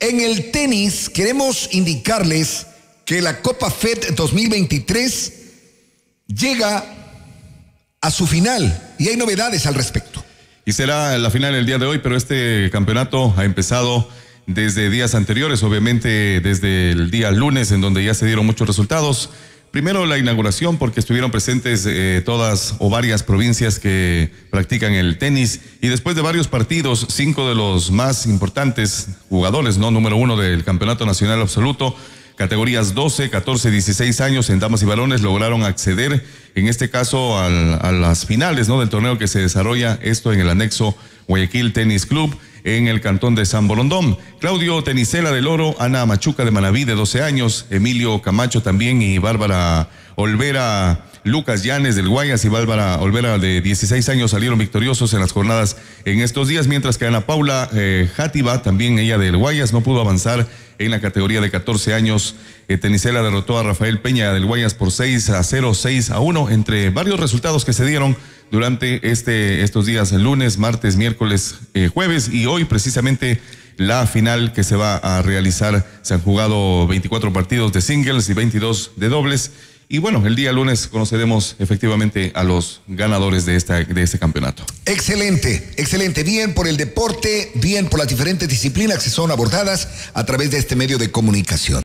En el tenis queremos indicarles que la Copa FED 2023 llega a su final y hay novedades al respecto. Y será la final el día de hoy, pero este campeonato ha empezado desde días anteriores, obviamente desde el día lunes en donde ya se dieron muchos resultados. Primero la inauguración, porque estuvieron presentes eh, todas o varias provincias que practican el tenis. Y después de varios partidos, cinco de los más importantes jugadores, ¿no? Número uno del Campeonato Nacional Absoluto, categorías 12, 14, 16 años en damas y balones lograron acceder, en este caso, a las finales, ¿no? Del torneo que se desarrolla esto en el anexo Guayaquil Tenis Club en el cantón de San Bolondón. Claudio Tenicela del Oro, Ana Machuca de Manaví de 12 años, Emilio Camacho también y Bárbara Olvera. Lucas Llanes del Guayas y Bárbara Olvera de 16 años salieron victoriosos en las jornadas en estos días, mientras que Ana Paula eh, Játiva, también ella del Guayas, no pudo avanzar en la categoría de 14 años. Eh, Tenicela derrotó a Rafael Peña del Guayas por 6 a 0, 6 a 1, entre varios resultados que se dieron durante este, estos días, el lunes, martes, miércoles, eh, jueves y hoy precisamente la final que se va a realizar. Se han jugado 24 partidos de singles y 22 de dobles. Y bueno, el día lunes conoceremos efectivamente a los ganadores de, esta, de este campeonato. Excelente, excelente. Bien por el deporte, bien por las diferentes disciplinas que son abordadas a través de este medio de comunicación.